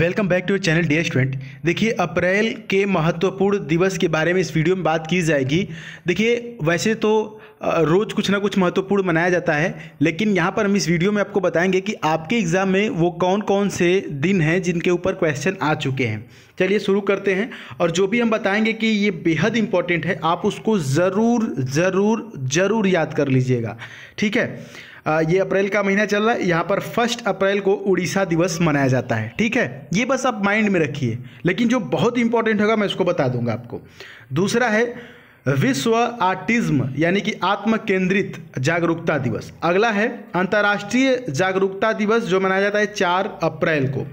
welcome back to channel D student देखिए April के महत्वपूर्ण दिवस के बारे में इस वीडियो में बात की जाएगी देखिए वैसे तो रोज़ कुछ ना कुछ महत्वपूर्ण मनाया जाता है लेकिन यहाँ पर हम इस वीडियो में आपको बताएंगे कि आपके एग्ज़ाम में वो कौन कौन से दिन हैं जिनके ऊपर क्वेश्चन आ चुके हैं चलिए शुरू करते हैं और जो भी हम बताएंगे कि ये बेहद इंपॉर्टेंट है आप उसको ज़रूर ज़रूर ज़रूर याद कर लीजिएगा ठीक है ये अप्रैल का महीना चल रहा है यहाँ पर फर्स्ट अप्रैल को उड़ीसा दिवस मनाया जाता है ठीक है ये बस आप माइंड में रखिए लेकिन जो बहुत इंपॉर्टेंट होगा मैं उसको बता दूंगा आपको दूसरा है विश्व आर्टिज्म यानी कि आत्म केंद्रित जागरूकता दिवस अगला है अंतर्राष्ट्रीय जागरूकता दिवस जो मनाया जाता है चार अप्रैल को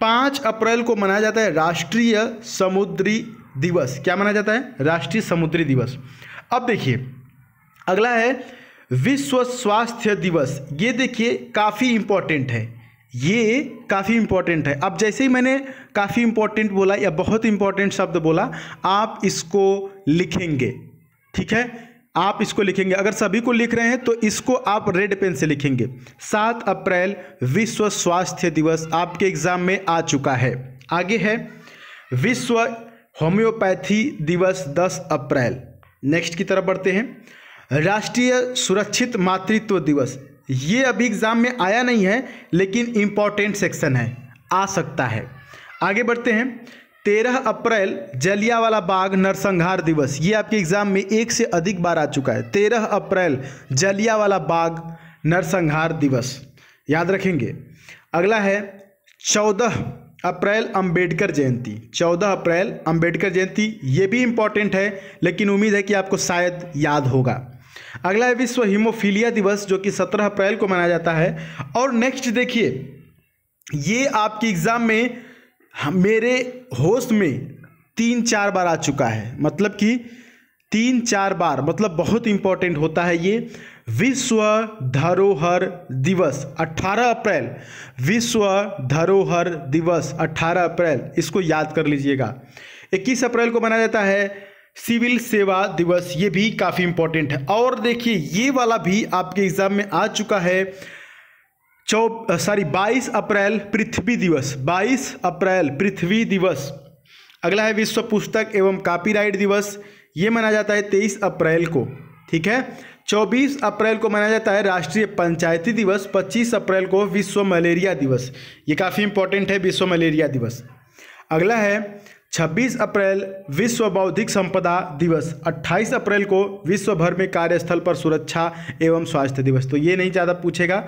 पाँच अप्रैल को मनाया जाता है राष्ट्रीय समुद्री दिवस क्या मनाया जाता है राष्ट्रीय समुद्री दिवस अब देखिए अगला है विश्व स्वास्थ्य दिवस ये देखिए काफ़ी इम्पोर्टेंट है ये काफ़ी इम्पोर्टेंट है अब जैसे ही मैंने काफ़ी इम्पोर्टेंट बोला या बहुत इम्पोर्टेंट शब्द बोला आप इसको लिखेंगे ठीक है आप इसको लिखेंगे अगर सभी को लिख रहे हैं तो इसको आप रेड पेन से लिखेंगे सात अप्रैल विश्व स्वास्थ्य दिवस आपके एग्ज़ाम में आ चुका है आगे है विश्व होम्योपैथी दिवस दस अप्रैल नेक्स्ट की तरफ बढ़ते हैं राष्ट्रीय सुरक्षित मातृत्व दिवस ये अभी एग्ज़ाम में आया नहीं है लेकिन इम्पॉर्टेंट सेक्शन है आ सकता है आगे बढ़ते हैं तेरह अप्रैल जलियावाला बाग नरसंहार दिवस ये आपके एग्ज़ाम में एक से अधिक बार आ चुका है तेरह अप्रैल जलियावाला बाग नरसंहार दिवस याद रखेंगे अगला है चौदह अप्रैल अंबेडकर जयंती चौदह अप्रैल अंबेडकर जयंती ये भी इम्पॉर्टेंट है लेकिन उम्मीद है कि आपको शायद याद होगा अगला है विश्व हीमोफीलिया दिवस जो कि 17 अप्रैल को मनाया जाता है और नेक्स्ट देखिए ये आपकी एग्ज़ाम में मेरे होस्ट में तीन चार बार आ चुका है मतलब कि तीन चार बार मतलब बहुत इंपॉर्टेंट होता है ये विश्व धरोहर दिवस 18 अप्रैल विश्व धरोहर दिवस 18 अप्रैल इसको याद कर लीजिएगा 21 अप्रैल को मनाया जाता है सिविल सेवा दिवस ये भी काफ़ी इंपॉर्टेंट है और देखिए ये वाला भी आपके एग्ज़ाम में आ चुका है चौ सॉरी बाईस अप्रैल पृथ्वी दिवस बाईस अप्रैल पृथ्वी दिवस अगला है विश्व पुस्तक एवं कॉपीराइट दिवस ये मनाया जाता है तेईस अप्रैल को ठीक है चौबीस अप्रैल को मनाया जाता है राष्ट्रीय पंचायती दिवस पच्चीस अप्रैल को विश्व मलेरिया दिवस ये काफ़ी इंपॉर्टेंट है विश्व मलेरिया दिवस अगला है 26 अप्रैल विश्व बौद्धिक संपदा दिवस 28 अप्रैल को विश्व भर में कार्यस्थल पर सुरक्षा एवं स्वास्थ्य दिवस तो ये नहीं ज़्यादा पूछेगा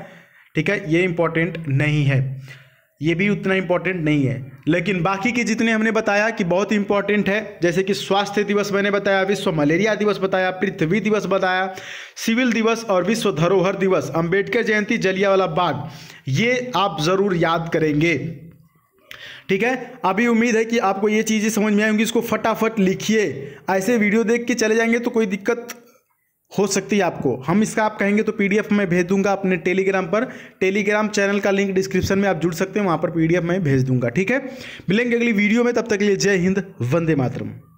ठीक है ये इम्पोर्टेंट नहीं है ये भी उतना इम्पोर्टेंट नहीं है लेकिन बाकी के जितने हमने बताया कि बहुत इंपॉर्टेंट है जैसे कि स्वास्थ्य दिवस मैंने बताया विश्व मलेरिया दिवस बताया पृथ्वी दिवस बताया सिविल दिवस और विश्व धरोहर दिवस अंबेडकर जयंती जलियावाला बाग ये आप ज़रूर याद करेंगे ठीक है अभी उम्मीद है कि आपको ये चीज़ें समझ में आएंगी इसको फटाफट लिखिए ऐसे वीडियो देख के चले जाएंगे तो कोई दिक्कत हो सकती है आपको हम इसका आप कहेंगे तो पीडीएफ में भेज दूंगा अपने टेलीग्राम पर टेलीग्राम चैनल का लिंक डिस्क्रिप्शन में आप जुड़ सकते हैं वहाँ पर पीडीएफ में भेज दूंगा ठीक है मिलेंगे अगली वीडियो में तब तक के लिए जय हिंद वंदे मातरम